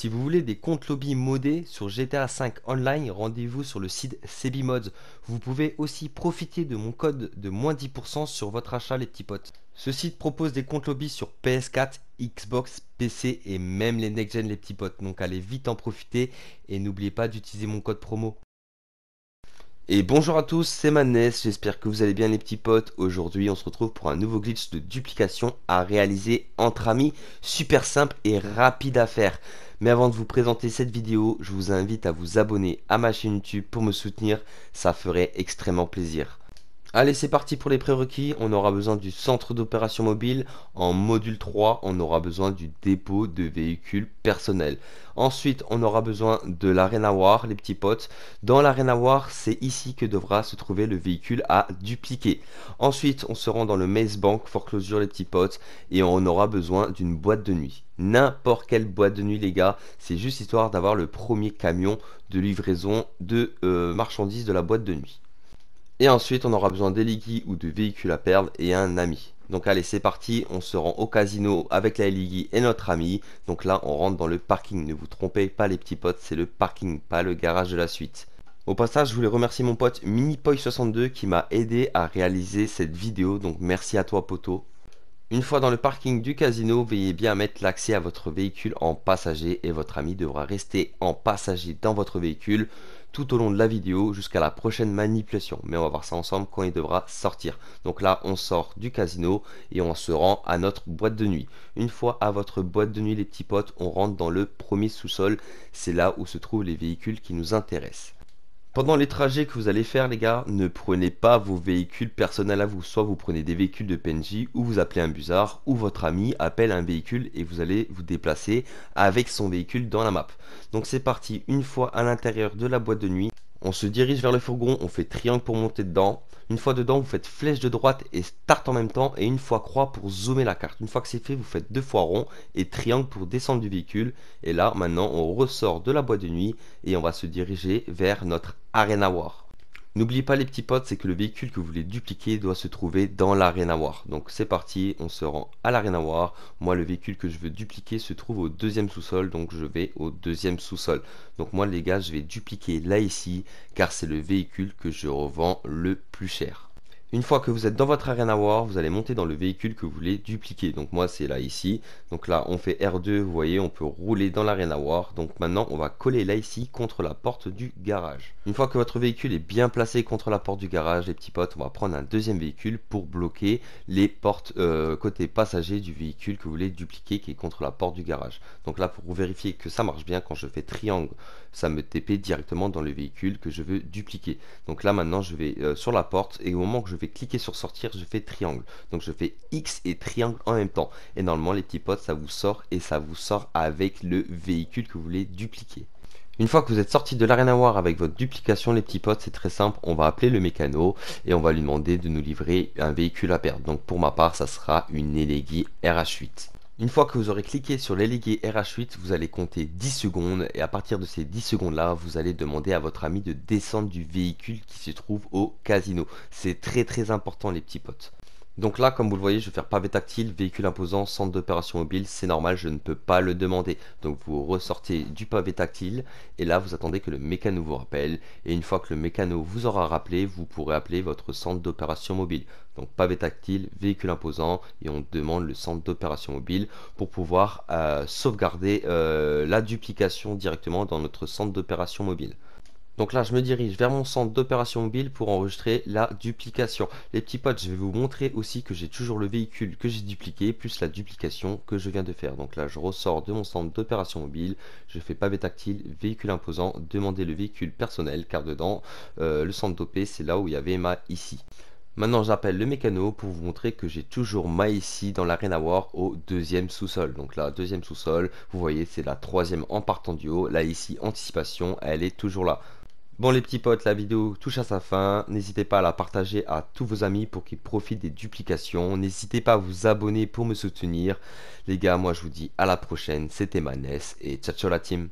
Si vous voulez des comptes lobby modés sur GTA V Online, rendez-vous sur le site Sebimods. Vous pouvez aussi profiter de mon code de moins 10% sur votre achat les petits potes. Ce site propose des comptes lobby sur PS4, Xbox, PC et même les next-gen les petits potes. Donc allez vite en profiter et n'oubliez pas d'utiliser mon code promo. Et bonjour à tous, c'est Manès, j'espère que vous allez bien les petits potes. Aujourd'hui on se retrouve pour un nouveau glitch de duplication à réaliser entre amis, super simple et rapide à faire. Mais avant de vous présenter cette vidéo, je vous invite à vous abonner à ma chaîne YouTube pour me soutenir, ça ferait extrêmement plaisir. Allez, c'est parti pour les prérequis. On aura besoin du centre d'opération mobile. En module 3, on aura besoin du dépôt de véhicules personnels. Ensuite, on aura besoin de l'Arena War, les petits potes. Dans l'Arena War, c'est ici que devra se trouver le véhicule à dupliquer. Ensuite, on se rend dans le Maze Bank, foreclosure, les petits potes. Et on aura besoin d'une boîte de nuit n'importe quelle boîte de nuit les gars c'est juste histoire d'avoir le premier camion de livraison de euh, marchandises de la boîte de nuit et ensuite, on aura besoin d'Eligi ou de véhicules à perdre et un ami. Donc allez, c'est parti, on se rend au casino avec la Eligi et notre ami. Donc là, on rentre dans le parking. Ne vous trompez pas les petits potes, c'est le parking, pas le garage de la suite. Au passage, je voulais remercier mon pote MiniPoy62 qui m'a aidé à réaliser cette vidéo. Donc merci à toi poteau. Une fois dans le parking du casino, veillez bien à mettre l'accès à votre véhicule en passager et votre ami devra rester en passager dans votre véhicule tout au long de la vidéo jusqu'à la prochaine manipulation. Mais on va voir ça ensemble quand il devra sortir. Donc là, on sort du casino et on se rend à notre boîte de nuit. Une fois à votre boîte de nuit, les petits potes, on rentre dans le premier sous-sol. C'est là où se trouvent les véhicules qui nous intéressent. Pendant les trajets que vous allez faire, les gars, ne prenez pas vos véhicules personnels à vous. Soit vous prenez des véhicules de PNJ, ou vous appelez un busard, ou votre ami appelle un véhicule et vous allez vous déplacer avec son véhicule dans la map. Donc c'est parti, une fois à l'intérieur de la boîte de nuit, on se dirige vers le fourgon, on fait triangle pour monter dedans. Une fois dedans, vous faites flèche de droite et start en même temps, et une fois croix pour zoomer la carte. Une fois que c'est fait, vous faites deux fois rond et triangle pour descendre du véhicule. Et là, maintenant, on ressort de la boîte de nuit et on va se diriger vers notre Arena War. N'oubliez pas les petits potes, c'est que le véhicule que vous voulez dupliquer doit se trouver dans l'Arena War. Donc c'est parti, on se rend à l'Arena War. Moi le véhicule que je veux dupliquer se trouve au deuxième sous-sol, donc je vais au deuxième sous-sol. Donc moi les gars, je vais dupliquer là ici, car c'est le véhicule que je revends le plus cher. Une fois que vous êtes dans votre Arena War, vous allez monter dans le véhicule que vous voulez dupliquer. Donc moi c'est là ici. Donc là on fait R2, vous voyez on peut rouler dans l'Arena War. Donc maintenant on va coller là ici contre la porte du garage. Une fois que votre véhicule est bien placé contre la porte du garage, les petits potes, on va prendre un deuxième véhicule pour bloquer les portes euh, côté passager du véhicule que vous voulez dupliquer qui est contre la porte du garage. Donc là pour vérifier que ça marche bien, quand je fais triangle, ça me TP directement dans le véhicule que je veux dupliquer. Donc là maintenant je vais euh, sur la porte et au moment que je cliquez cliquer sur sortir, je fais triangle. Donc je fais X et triangle en même temps. Et normalement les petits potes ça vous sort et ça vous sort avec le véhicule que vous voulez dupliquer. Une fois que vous êtes sorti de l'arène à war avec votre duplication, les petits potes, c'est très simple. On va appeler le mécano et on va lui demander de nous livrer un véhicule à perdre. Donc pour ma part, ça sera une elegy RH8. Une fois que vous aurez cliqué sur l'élégué RH8, vous allez compter 10 secondes et à partir de ces 10 secondes-là, vous allez demander à votre ami de descendre du véhicule qui se trouve au casino. C'est très très important les petits potes. Donc là, comme vous le voyez, je vais faire pavé tactile, véhicule imposant, centre d'opération mobile, c'est normal, je ne peux pas le demander. Donc vous ressortez du pavé tactile, et là vous attendez que le mécano vous rappelle, et une fois que le mécano vous aura rappelé, vous pourrez appeler votre centre d'opération mobile. Donc pavé tactile, véhicule imposant, et on demande le centre d'opération mobile pour pouvoir euh, sauvegarder euh, la duplication directement dans notre centre d'opération mobile. Donc là, je me dirige vers mon centre d'opération mobile pour enregistrer la duplication. Les petits potes, je vais vous montrer aussi que j'ai toujours le véhicule que j'ai dupliqué, plus la duplication que je viens de faire. Donc là, je ressors de mon centre d'opération mobile, je fais pavé tactile, véhicule imposant, demander le véhicule personnel, car dedans, euh, le centre d'OP, c'est là où il y avait ma ici. Maintenant j'appelle le mécano pour vous montrer que j'ai toujours ma ici dans l'Arena War au deuxième sous-sol. Donc la deuxième sous-sol, vous voyez c'est la troisième en partant du haut, là ici anticipation, elle est toujours là. Bon les petits potes, la vidéo touche à sa fin. N'hésitez pas à la partager à tous vos amis pour qu'ils profitent des duplications. N'hésitez pas à vous abonner pour me soutenir. Les gars, moi je vous dis à la prochaine. C'était Manès et ciao ciao la team.